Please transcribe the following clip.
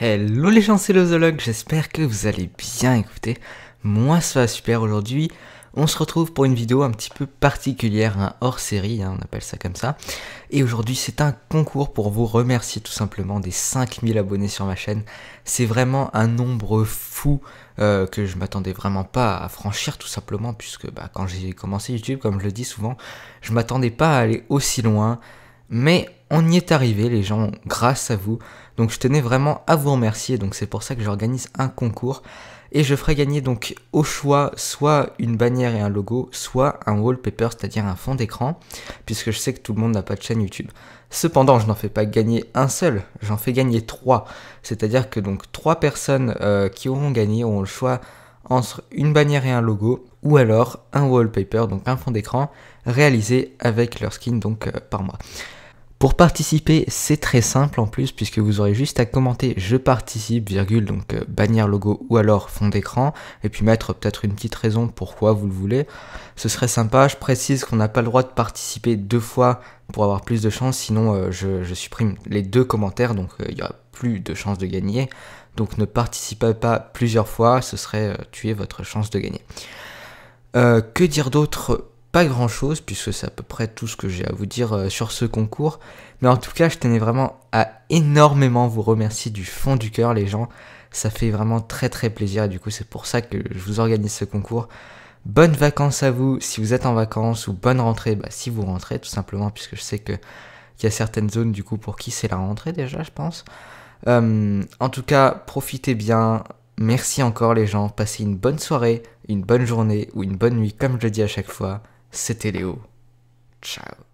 Hello les gens, c'est Lozologue, j'espère que vous allez bien écouter. Moi ça va super aujourd'hui. On se retrouve pour une vidéo un petit peu particulière, hors série, hein, on appelle ça comme ça. Et aujourd'hui c'est un concours pour vous remercier tout simplement des 5000 abonnés sur ma chaîne. C'est vraiment un nombre fou euh, que je m'attendais vraiment pas à franchir tout simplement, puisque bah, quand j'ai commencé YouTube, comme je le dis souvent, je m'attendais pas à aller aussi loin. Mais on y est arrivé les gens, grâce à vous. Donc je tenais vraiment à vous remercier, donc c'est pour ça que j'organise un concours. Et je ferai gagner donc au choix soit une bannière et un logo, soit un wallpaper, c'est-à-dire un fond d'écran, puisque je sais que tout le monde n'a pas de chaîne YouTube. Cependant, je n'en fais pas gagner un seul, j'en fais gagner trois. C'est-à-dire que donc trois personnes euh, qui auront gagné auront le choix entre une bannière et un logo, ou alors un wallpaper, donc un fond d'écran, réalisé avec leur skin donc euh, par moi. Pour participer, c'est très simple en plus puisque vous aurez juste à commenter je participe, virgule, donc euh, bannière logo ou alors fond d'écran et puis mettre peut-être une petite raison pourquoi vous le voulez. Ce serait sympa, je précise qu'on n'a pas le droit de participer deux fois pour avoir plus de chances, sinon euh, je, supprime les deux commentaires donc euh, il n'y aura plus de chances de gagner. Donc ne participez pas plusieurs fois, ce serait tuer votre chance de gagner. que dire d'autre grand chose puisque c'est à peu près tout ce que j'ai à vous dire euh, sur ce concours. Mais en tout cas, je tenais vraiment à énormément vous remercier du fond du cœur les gens. Ça fait vraiment très très plaisir et du coup c'est pour ça que je vous organise ce concours. Bonnes vacances à vous si vous êtes en vacances ou bonne rentrée bah, si vous rentrez tout simplement puisque je sais que il y a certaines zones du coup pour qui c'est la rentrée déjà je pense. Euh, en tout cas, profitez bien. Merci encore les gens. Passez une bonne soirée, une bonne journée ou une bonne nuit comme je le dis à chaque fois. C'était Léo. Ciao.